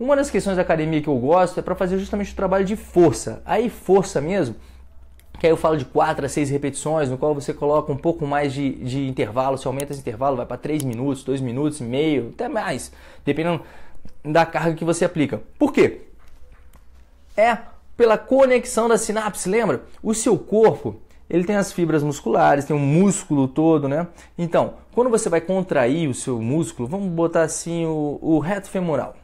Uma das questões da academia que eu gosto é para fazer justamente o trabalho de força. Aí força mesmo, que aí eu falo de 4 a 6 repetições, no qual você coloca um pouco mais de, de intervalo, você aumenta esse intervalo, vai para 3 minutos, 2 minutos e meio, até mais, dependendo da carga que você aplica. Por quê? É pela conexão da sinapse, lembra? O seu corpo, ele tem as fibras musculares, tem o um músculo todo, né? Então, quando você vai contrair o seu músculo, vamos botar assim o, o reto femoral.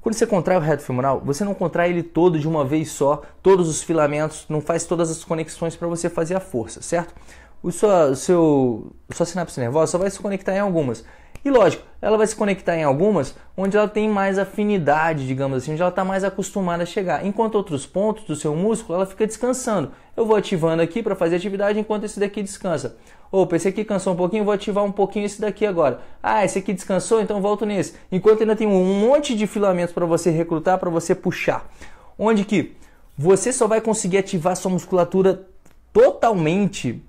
Quando você contrai o reto femoral, você não contrai ele todo de uma vez só, todos os filamentos, não faz todas as conexões para você fazer a força, certo? O sua, seu, sua sinapse nervosa só vai se conectar em algumas. E lógico, ela vai se conectar em algumas onde ela tem mais afinidade, digamos assim, onde ela está mais acostumada a chegar. Enquanto outros pontos do seu músculo, ela fica descansando. Eu vou ativando aqui para fazer atividade enquanto esse daqui descansa. Opa, esse aqui cansou um pouquinho, vou ativar um pouquinho esse daqui agora. Ah, esse aqui descansou, então volto nesse. Enquanto ainda tem um monte de filamentos para você recrutar, para você puxar. Onde que você só vai conseguir ativar sua musculatura totalmente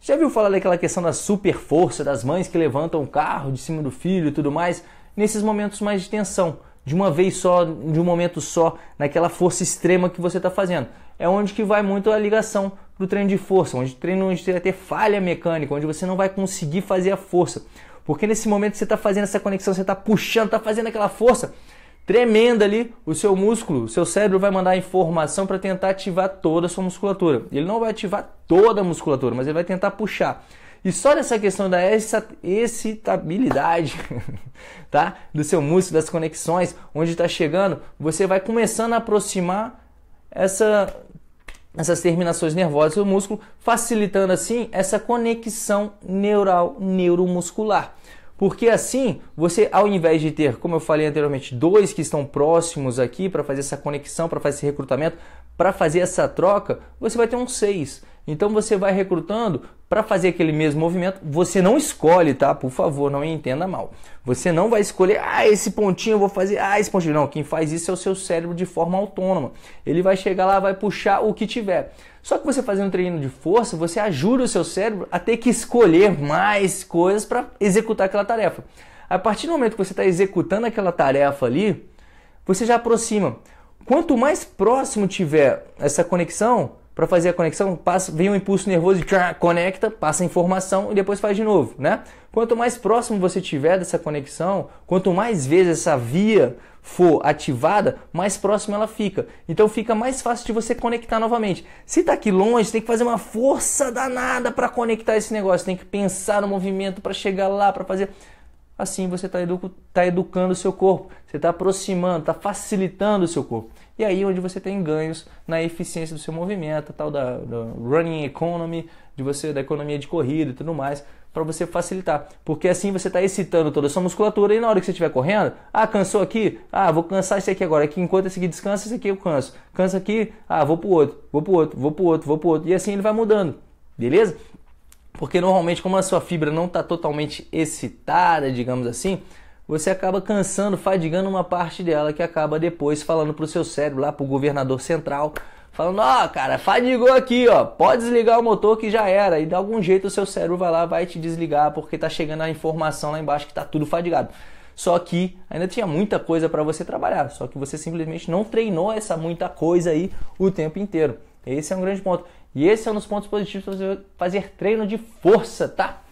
já viu falar daquela questão da super força, das mães que levantam o carro de cima do filho e tudo mais? Nesses momentos mais de tensão, de uma vez só, de um momento só, naquela força extrema que você está fazendo. É onde que vai muito a ligação do treino de força, onde treino onde vai ter falha mecânica, onde você não vai conseguir fazer a força. Porque nesse momento você está fazendo essa conexão, você está puxando, está fazendo aquela força, tremenda ali, o seu músculo, o seu cérebro vai mandar informação para tentar ativar toda a sua musculatura. Ele não vai ativar toda a musculatura, mas ele vai tentar puxar. E só nessa questão da excitabilidade, tá? Do seu músculo, das conexões, onde está chegando, você vai começando a aproximar essa, essas terminações nervosas do músculo, facilitando assim essa conexão neural neuromuscular. Porque assim, você ao invés de ter, como eu falei anteriormente, dois que estão próximos aqui para fazer essa conexão, para fazer esse recrutamento, para fazer essa troca, você vai ter um seis. Então você vai recrutando para fazer aquele mesmo movimento. Você não escolhe, tá? Por favor, não entenda mal. Você não vai escolher, ah, esse pontinho eu vou fazer, ah, esse pontinho. Não, quem faz isso é o seu cérebro de forma autônoma. Ele vai chegar lá, vai puxar o que tiver. Só que você fazendo um treino de força, você ajuda o seu cérebro a ter que escolher mais coisas para executar aquela tarefa. A partir do momento que você está executando aquela tarefa ali, você já aproxima. Quanto mais próximo tiver essa conexão, para fazer a conexão, passa, vem um impulso nervoso, tchá, conecta, passa a informação e depois faz de novo, né? Quanto mais próximo você tiver dessa conexão, quanto mais vezes essa via for ativada, mais próxima ela fica. Então fica mais fácil de você conectar novamente. Se está aqui longe, tem que fazer uma força danada para conectar esse negócio, tem que pensar no movimento para chegar lá, para fazer. Assim você está edu tá educando o seu corpo, você está aproximando, está facilitando o seu corpo e aí onde você tem ganhos na eficiência do seu movimento, tal da, da running economy, de você da economia de corrida e tudo mais, para você facilitar. Porque assim você está excitando toda a sua musculatura e na hora que você estiver correndo, ah, cansou aqui? Ah, vou cansar esse aqui agora. Aqui, enquanto esse aqui descansa, esse aqui eu canso. Cansa aqui? Ah, vou pro outro, vou pro outro, vou pro outro, vou pro outro. E assim ele vai mudando, beleza? Porque normalmente, como a sua fibra não está totalmente excitada, digamos assim, você acaba cansando, fadigando uma parte dela que acaba depois falando pro seu cérebro, lá pro governador central, falando: ó, oh, cara, fadigou aqui, ó, pode desligar o motor que já era. E de algum jeito o seu cérebro vai lá, vai te desligar, porque tá chegando a informação lá embaixo que tá tudo fadigado. Só que ainda tinha muita coisa para você trabalhar, só que você simplesmente não treinou essa muita coisa aí o tempo inteiro. Esse é um grande ponto. E esse é um dos pontos positivos para fazer treino de força, tá?